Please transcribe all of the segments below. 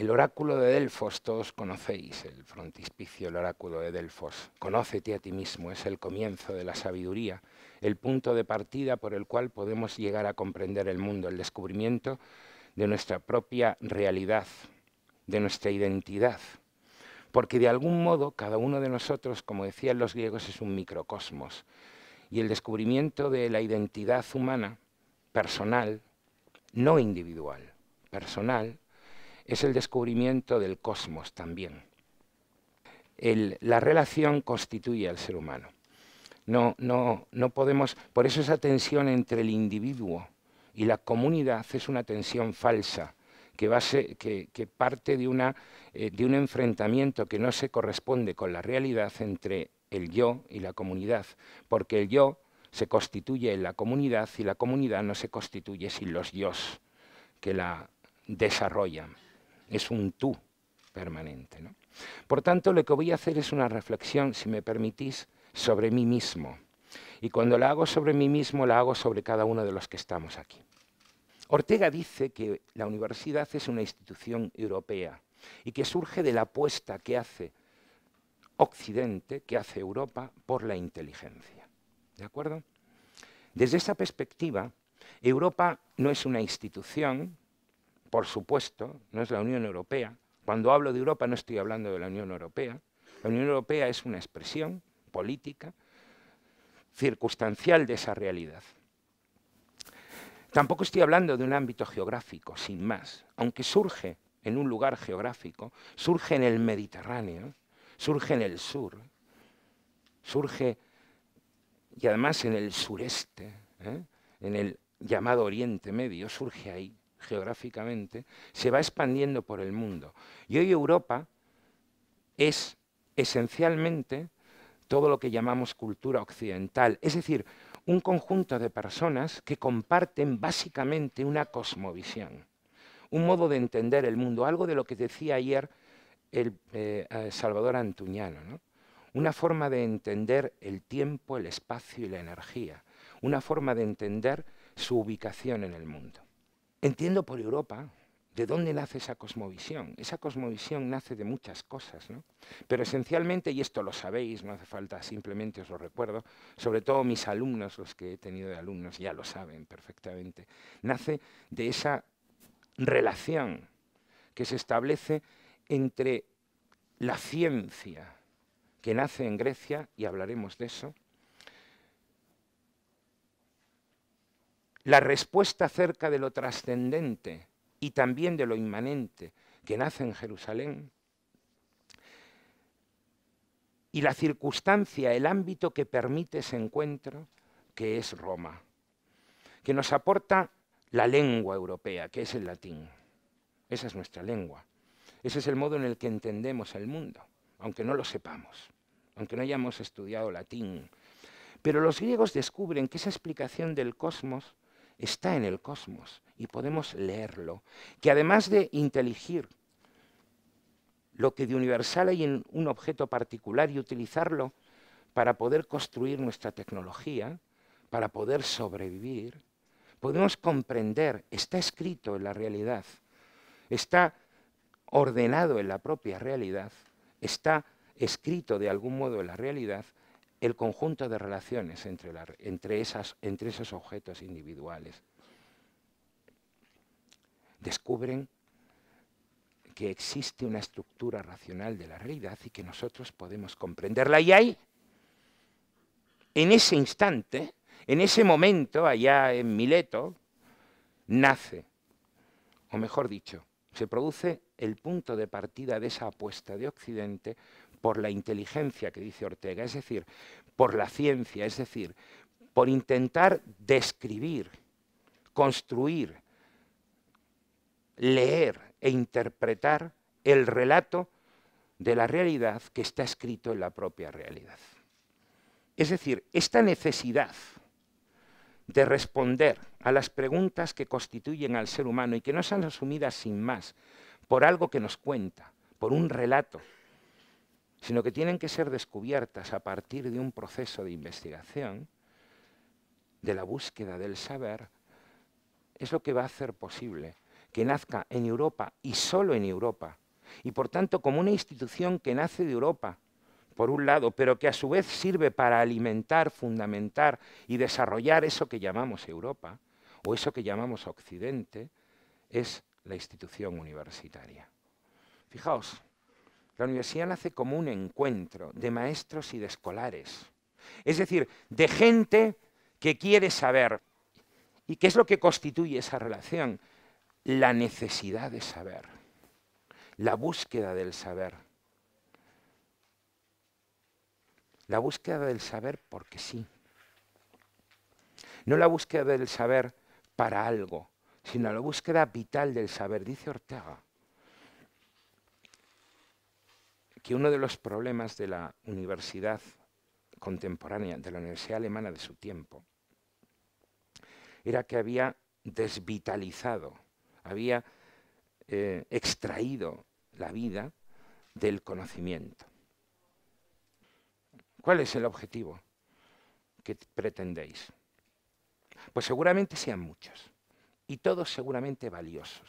El oráculo de Delfos, todos conocéis el frontispicio, el oráculo de Delfos. Conócete a ti mismo, es el comienzo de la sabiduría, el punto de partida por el cual podemos llegar a comprender el mundo, el descubrimiento de nuestra propia realidad, de nuestra identidad. Porque de algún modo cada uno de nosotros, como decían los griegos, es un microcosmos. Y el descubrimiento de la identidad humana, personal, no individual, personal, es el descubrimiento del cosmos también. la relación constituye al ser humano. No, no, no podemos, por eso esa tensión entre el individuo y la comunidad es una tensión falsa, que, parte de, eh, de un enfrentamiento que no se corresponde con la realidad entre el yo y la comunidad, porque el yo se constituye en la comunidad y la comunidad no se constituye sin los yos que la desarrollan es un tú permanente. Por tanto, lo que voy a hacer es una reflexión, si me permitís, sobre mí mismo. Y cuando la hago sobre mí mismo, la hago sobre cada uno de los que estamos aquí. Ortega dice que la universidad es una institución europea y que surge de la apuesta que hace Occidente, que hace Europa, por la inteligencia. ¿De acuerdo? Desde esa perspectiva, Europa no es una institución, por supuesto, no es la Unión Europea. Cuando hablo de Europa no estoy hablando de la Unión Europea. La Unión Europea es una expresión política circunstancial de esa realidad. Tampoco estoy hablando de un ámbito geográfico, sin más, aunque surge en un lugar geográfico, surge en el Mediterráneo, surge en el sur, surge y además en el sureste, ¿eh? en el llamado Oriente Medio, surge ahí geográficamente, se va expandiendo por el mundo. Y hoy Europa es esencialmente todo lo que llamamos cultura occidental, es decir, un conjunto de personas que comparten básicamente una cosmovisión, un modo de entender el mundo, algo de lo que decía ayer el, eh, eh, Salvador Antuñano, una forma de entender el tiempo, el espacio y la energía, una forma de entender su ubicación en el mundo. Entiendo por Europa de dónde nace esa cosmovisión. Esa cosmovisión nace de muchas cosas, ¿no? Pero esencialmente, y esto lo sabéis, no hace falta, simplemente os lo recuerdo, sobre todo mis alumnos, los que he tenido de alumnos, ya lo saben perfectamente, nace de esa relación que se establece entre la ciencia que nace en Grecia, y hablaremos de eso, la respuesta acerca de lo trascendente y también de lo inmanente que nace en Jerusalén, y la circunstancia, el ámbito que permite ese encuentro, que es Roma, que nos aporta la lengua europea, que es el latín. Esa es nuestra lengua. Ese es el modo en el que entendemos el mundo, aunque no lo sepamos, aunque no hayamos estudiado latín. Pero los griegos descubren que esa explicación del cosmos está en el cosmos y podemos leerlo, que además de inteligir lo que de universal hay en un objeto particular y utilizarlo para poder construir nuestra tecnología, para poder sobrevivir, podemos comprender, está escrito en la realidad, está ordenado en la propia realidad, está escrito de algún modo en la realidad, el conjunto de relaciones entre, esos objetos individuales. Descubren que existe una estructura racional de la realidad y que nosotros podemos comprenderla. Y ahí, en ese instante, en ese momento, allá en Mileto, nace, o mejor dicho, se produce el punto de partida de esa apuesta de Occidente por la inteligencia que dice Ortega, es decir, por la ciencia, es decir, por intentar describir, construir, leer e interpretar el relato de la realidad que está escrito en la propia realidad. Es decir, esta necesidad de responder a las preguntas que constituyen al ser humano y que no sean asumidas sin más por algo que nos cuenta, por un relato sino que tienen que ser descubiertas a partir de un proceso de investigación, de la búsqueda del saber, es lo que va a hacer posible que nazca en Europa y solo en Europa, y por tanto como una institución que nace de Europa, por un lado, pero que a su vez sirve para alimentar, fundamentar y desarrollar eso que llamamos Europa, o eso que llamamos Occidente, es la institución universitaria. Fijaos, la universidad nace como un encuentro de maestros y de escolares, es decir, de gente que quiere saber. ¿Y qué es lo que constituye esa relación? La necesidad de saber, la búsqueda del saber. La búsqueda del saber porque sí. No la búsqueda del saber para algo, sino la búsqueda vital del saber, dice Ortega. que uno de los problemas de la universidad contemporánea, de la universidad alemana de su tiempo, era que había desvitalizado, había eh, extraído la vida del conocimiento. ¿Cuál es el objetivo que pretendéis? Pues seguramente sean muchos y todos seguramente valiosos.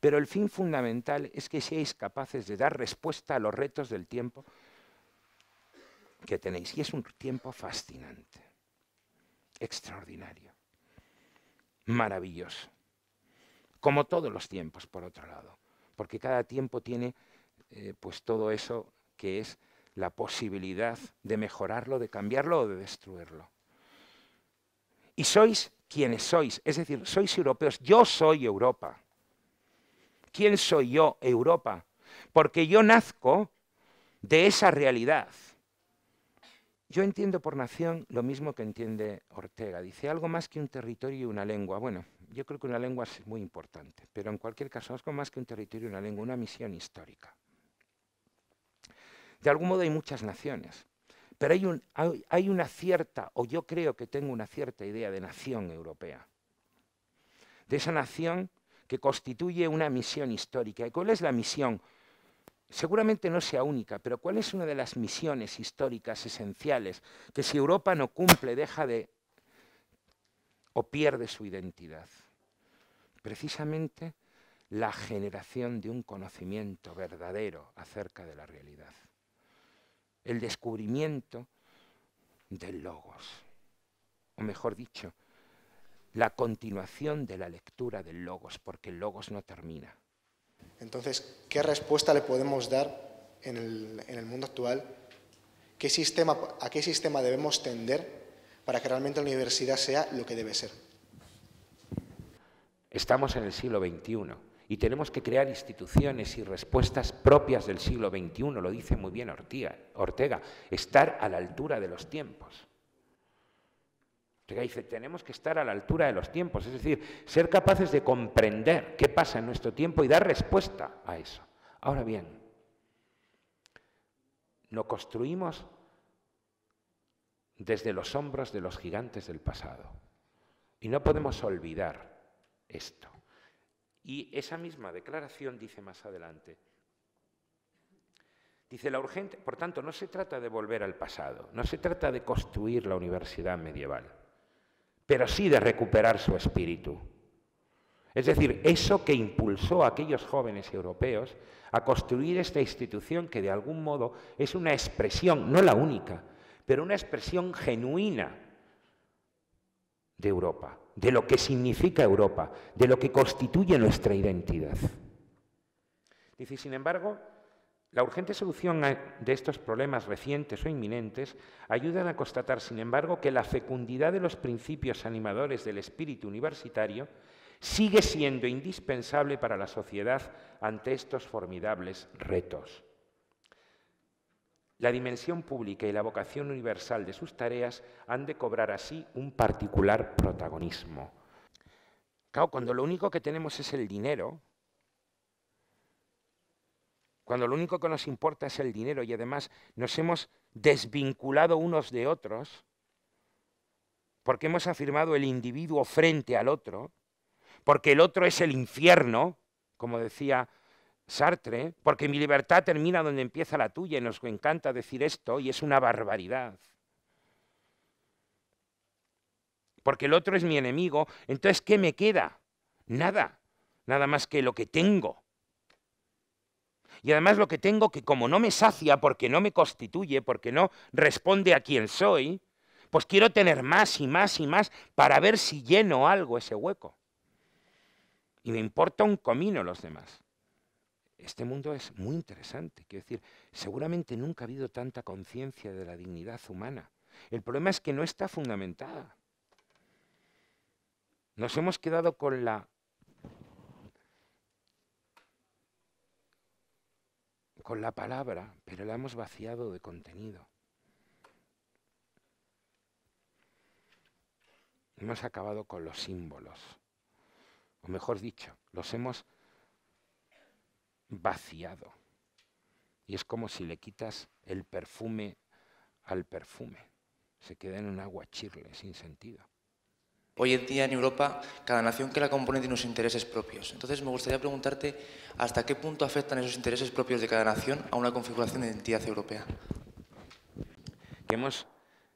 Pero el fin fundamental es que seáis capaces de dar respuesta a los retos del tiempo que tenéis. Y es un tiempo fascinante, extraordinario, maravilloso. Como todos los tiempos, por otro lado. Porque cada tiempo tiene eh, pues todo eso que es la posibilidad de mejorarlo, de cambiarlo o de destruirlo. Y sois quienes sois, es decir, sois europeos. Yo soy Europa. ¿Quién soy yo, Europa? Porque yo nazco de esa realidad. Yo entiendo por nación lo mismo que entiende Ortega. Dice algo más que un territorio y una lengua. Bueno, yo creo que una lengua es muy importante, pero en cualquier caso, algo más que un territorio y una lengua, una misión histórica. De algún modo hay muchas naciones, pero hay, una cierta, o yo creo que tengo una cierta idea de nación europea. De esa nación que constituye una misión histórica. ¿Y cuál es la misión? Seguramente no sea única, pero ¿cuál es una de las misiones históricas esenciales que si Europa no cumple deja de o pierde su identidad? Precisamente la generación de un conocimiento verdadero acerca de la realidad. El descubrimiento del logos, o mejor dicho, la continuación de la lectura del Logos, porque el Logos no termina. Entonces, ¿qué respuesta le podemos dar en el, mundo actual? ¿A qué sistema debemos tender para que realmente la universidad sea lo que debe ser? Estamos en el siglo XXI y tenemos que crear instituciones y respuestas propias del siglo XXI, lo dice muy bien Ortega, estar a la altura de los tiempos dice, tenemos que estar a la altura de los tiempos, es decir, ser capaces de comprender qué pasa en nuestro tiempo y dar respuesta a eso. Ahora bien, no construimos desde los hombros de los gigantes del pasado. Y no podemos olvidar esto. Y esa misma declaración dice más adelante, Dice la urgente, por tanto, no se trata de volver al pasado, no se trata de construir la universidad medieval pero sí de recuperar su espíritu. Es decir, eso que impulsó a aquellos jóvenes europeos a construir esta institución que de algún modo es una expresión, no la única, pero una expresión genuina de Europa, de lo que significa Europa, de lo que constituye nuestra identidad. Dice, sin embargo, la urgente solución de estos problemas recientes o inminentes ayudan a constatar, sin embargo, que la fecundidad de los principios animadores del espíritu universitario sigue siendo indispensable para la sociedad ante estos formidables retos. La dimensión pública y la vocación universal de sus tareas han de cobrar así un particular protagonismo. Claro, cuando lo único que tenemos es el dinero, cuando lo único que nos importa es el dinero y además nos hemos desvinculado unos de otros, porque hemos afirmado el individuo frente al otro, porque el otro es el infierno, como decía Sartre, porque mi libertad termina donde empieza la tuya, y nos encanta decir esto, y es una barbaridad. Porque el otro es mi enemigo, entonces ¿qué me queda? Nada, nada más que lo que tengo y además lo que tengo que como no me sacia, porque no me constituye, porque no responde a quien soy, pues quiero tener más y más y más para ver si lleno algo ese hueco. Y me importa un comino los demás. Este mundo es muy interesante. Quiero decir, seguramente nunca ha habido tanta conciencia de la dignidad humana. El problema es que no está fundamentada. Nos hemos quedado con la con la palabra, pero la hemos vaciado de contenido. Hemos acabado con los símbolos, o mejor dicho, los hemos vaciado. Y es como si le quitas el perfume al perfume. Se queda en un agua chirle, sin sentido. Hoy en día en Europa cada nación que la compone tiene unos intereses propios. Entonces me gustaría preguntarte hasta qué punto afectan esos intereses propios de cada nación a una configuración de identidad europea. Que hemos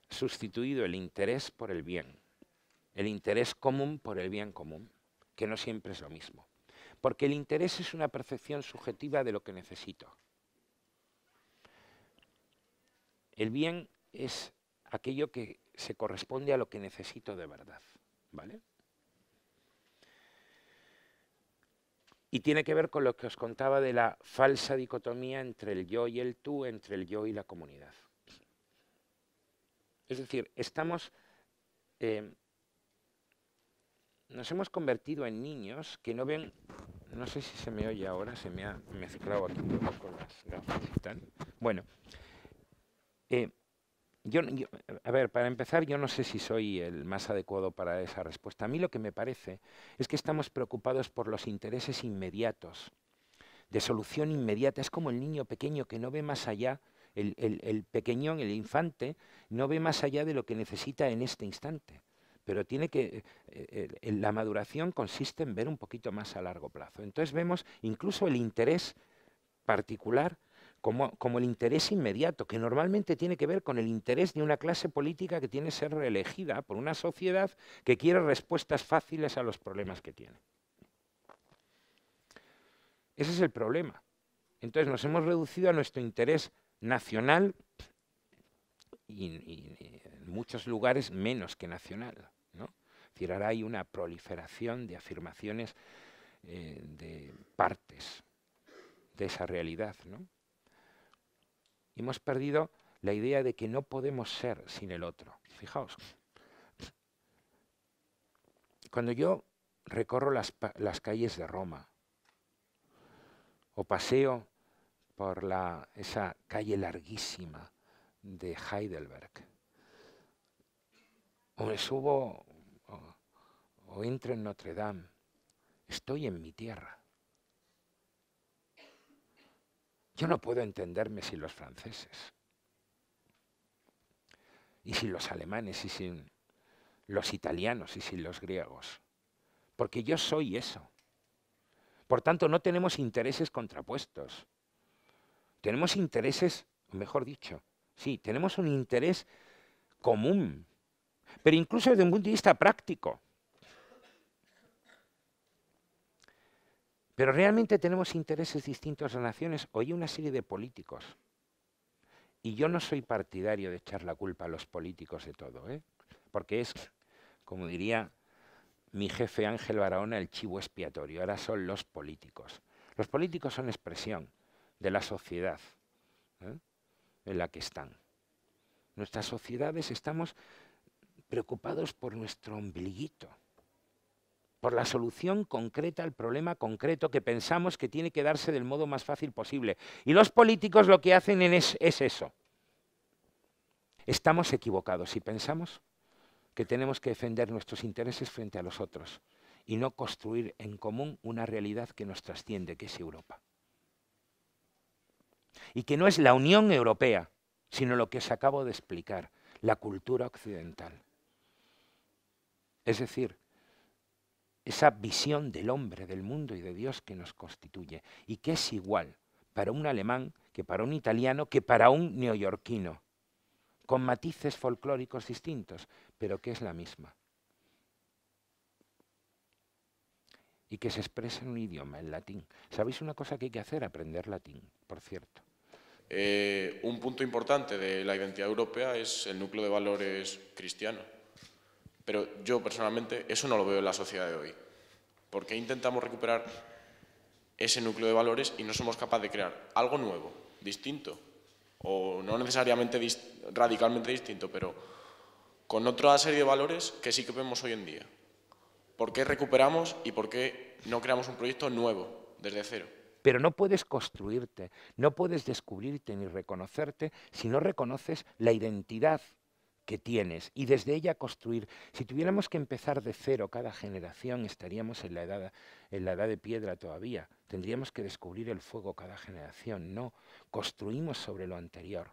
sustituido el interés por el bien, el interés común por el bien común, que no siempre es lo mismo. Porque el interés es una percepción subjetiva de lo que necesito. El bien es aquello que se corresponde a lo que necesito de verdad. ¿Vale? Y tiene que ver con lo que os contaba de la falsa dicotomía entre el yo y el tú, entre el yo y la comunidad. Es decir, estamos... Eh, nos hemos convertido en niños que no ven... No sé si se me oye ahora, se me ha mezclado aquí un poco con las gafas y Bueno, eh, a ver, para empezar, yo no sé si soy el más adecuado para esa respuesta. A mí lo que me parece es que estamos preocupados por los intereses inmediatos, de solución inmediata. Es como el niño pequeño que no ve más allá, el, pequeño, el pequeñón, el infante, no ve más allá de lo que necesita en este instante. Pero tiene que eh, eh, la maduración consiste en ver un poquito más a largo plazo. Entonces vemos incluso el interés particular como, el interés inmediato, que normalmente tiene que ver con el interés de una clase política que tiene que ser reelegida por una sociedad que quiere respuestas fáciles a los problemas que tiene. Ese es el problema. Entonces nos hemos reducido a nuestro interés nacional y, en muchos lugares menos que nacional. ¿no? Es decir, ahora hay una proliferación de afirmaciones eh, de partes de esa realidad. ¿no? hemos perdido la idea de que no podemos ser sin el otro. Fijaos. Cuando yo recorro las, calles de Roma o paseo por esa calle larguísima de Heidelberg, o me subo o, o entro en Notre Dame, estoy en mi tierra. Yo no puedo entenderme sin los franceses, y sin los alemanes, y sin los italianos, y sin los griegos, porque yo soy eso. Por tanto, no tenemos intereses contrapuestos. Tenemos intereses, mejor dicho, sí, tenemos un interés común, pero incluso desde un punto de vista práctico. Pero realmente tenemos intereses distintos las naciones. hoy una serie de políticos. Y yo no soy partidario de echar la culpa a los políticos de todo, ¿eh? porque es, como diría mi jefe Ángel Barahona, el chivo expiatorio. Ahora son los políticos. Los políticos son expresión de la sociedad ¿eh? en la que están. Nuestras sociedades estamos preocupados por nuestro ombliguito por la solución concreta al problema concreto que pensamos que tiene que darse del modo más fácil posible. Y los políticos lo que hacen es, eso. Estamos equivocados si pensamos que tenemos que defender nuestros intereses frente a los otros y no construir en común una realidad que nos trasciende, que es Europa. Y que no es la Unión Europea, sino lo que os acabo de explicar, la cultura occidental. Es decir, esa visión del hombre, del mundo y de Dios que nos constituye, y que es igual para un alemán que para un italiano que para un neoyorquino, con matices folclóricos distintos, pero que es la misma. Y que se expresa en un idioma, en latín. ¿Sabéis una cosa que hay que hacer? Aprender latín, por cierto. Eh, un punto importante de la identidad europea es el núcleo de valores cristiano. Pero yo personalmente eso no lo veo en la sociedad de hoy. porque intentamos recuperar ese núcleo de valores y no somos capaces de crear algo nuevo, distinto? O no necesariamente radicalmente distinto, pero con otra serie de valores que sí que vemos hoy en día. ¿Por qué recuperamos y por qué no creamos un proyecto nuevo desde cero? Pero no puedes construirte, no puedes descubrirte ni reconocerte si no reconoces la identidad que tienes y desde ella construir. Si tuviéramos que empezar de cero cada generación, estaríamos en la edad, en la edad de piedra todavía. Tendríamos que descubrir el fuego cada generación. No, construimos sobre lo anterior.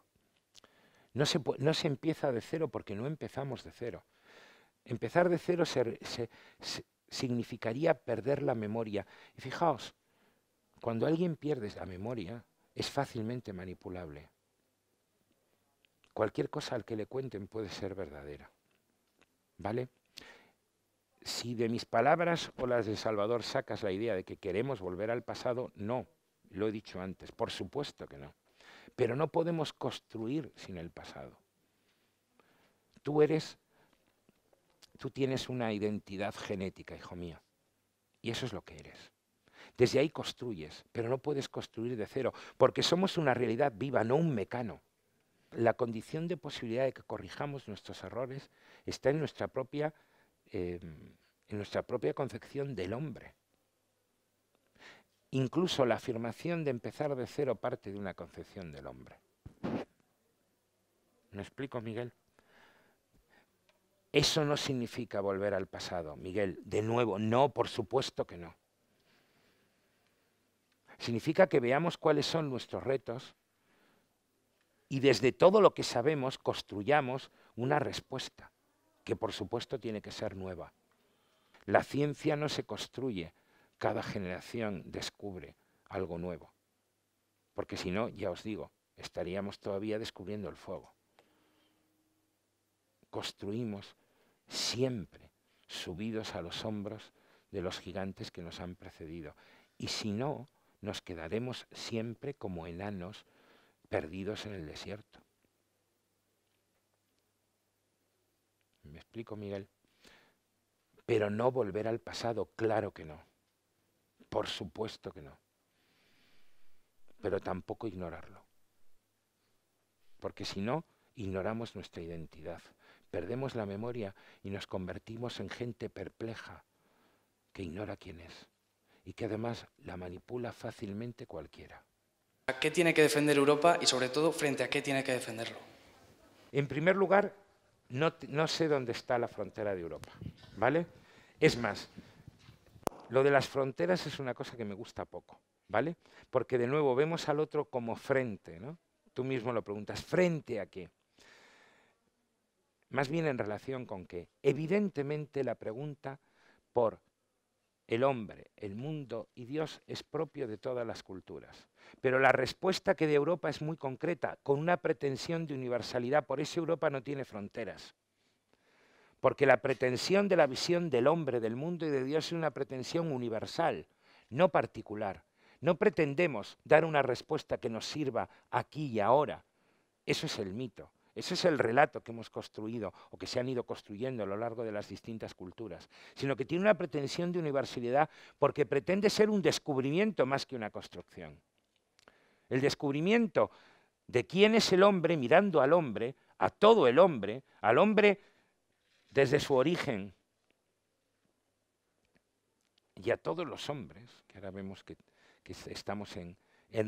No se, no se empieza de cero porque no empezamos de cero. Empezar de cero significaría perder la memoria. Y fijaos, cuando alguien pierde la memoria, es fácilmente manipulable cualquier cosa al que le cuenten puede ser verdadera. ¿Vale? Si de mis palabras o las de Salvador sacas la idea de que queremos volver al pasado, no, lo he dicho antes, por supuesto que no. Pero no podemos construir sin el pasado. Tú eres, tú tienes una identidad genética, hijo mío, y eso es lo que eres. Desde ahí construyes, pero no puedes construir de cero, porque somos una realidad viva, no un mecano la condición de posibilidad de que corrijamos nuestros errores está en nuestra propia, eh, en nuestra propia concepción del hombre. Incluso la afirmación de empezar de cero parte de una concepción del hombre. ¿Me explico, Miguel? Eso no significa volver al pasado, Miguel. De nuevo, no, por supuesto que no. Significa que veamos cuáles son nuestros retos, y desde todo lo que sabemos construyamos una respuesta, que por supuesto tiene que ser nueva. La ciencia no se construye, cada generación descubre algo nuevo, porque si no, ya os digo, estaríamos todavía descubriendo el fuego. Construimos siempre subidos a los hombros de los gigantes que nos han precedido, y si no, nos quedaremos siempre como enanos perdidos en el desierto. ¿Me explico, Miguel? Pero no volver al pasado, claro que no. Por supuesto que no. Pero tampoco ignorarlo. Porque si no, ignoramos nuestra identidad, perdemos la memoria y nos convertimos en gente perpleja que ignora quién es y que además la manipula fácilmente cualquiera. ¿A qué tiene que defender Europa y sobre todo frente a qué tiene que defenderlo? En primer lugar, no, no sé dónde está la frontera de Europa, ¿vale? Es más, lo de las fronteras es una cosa que me gusta poco, ¿vale? Porque de nuevo vemos al otro como frente, ¿no? Tú mismo lo preguntas, ¿frente a qué? Más bien en relación con qué. Evidentemente la pregunta por el hombre, el mundo y Dios es propio de todas las culturas. Pero la respuesta que de Europa es muy concreta, con una pretensión de universalidad. Por eso Europa no tiene fronteras. Porque la pretensión de la visión del hombre, del mundo y de Dios es una pretensión universal, no particular. No pretendemos dar una respuesta que nos sirva aquí y ahora. Eso es el mito. eso es el relato que hemos construido o que se han ido construyendo a lo largo de las distintas culturas, sino que tiene una pretensión de universalidad porque pretende ser un descubrimiento más que una construcción el descubrimiento de quién es el hombre mirando al hombre, a todo el hombre, al hombre desde su origen y a todos los hombres, que ahora vemos que, estamos en,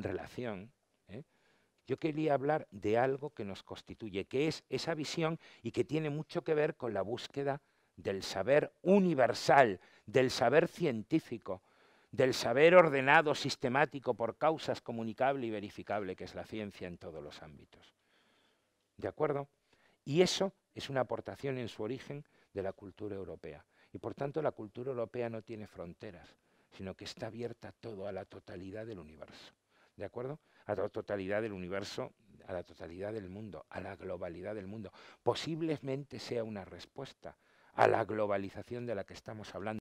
relación. ¿eh? Yo quería hablar de algo que nos constituye, que es esa visión y que tiene mucho que ver con la búsqueda del saber universal, del saber científico, del saber ordenado, sistemático, por causas comunicable y verificable, que es la ciencia en todos los ámbitos. ¿De acuerdo? Y eso es una aportación en su origen de la cultura europea. Y por tanto la cultura europea no tiene fronteras, sino que está abierta todo a la totalidad del universo. ¿De acuerdo? A la totalidad del universo, a la totalidad del mundo, a la globalidad del mundo. Posiblemente sea una respuesta a la globalización de la que estamos hablando.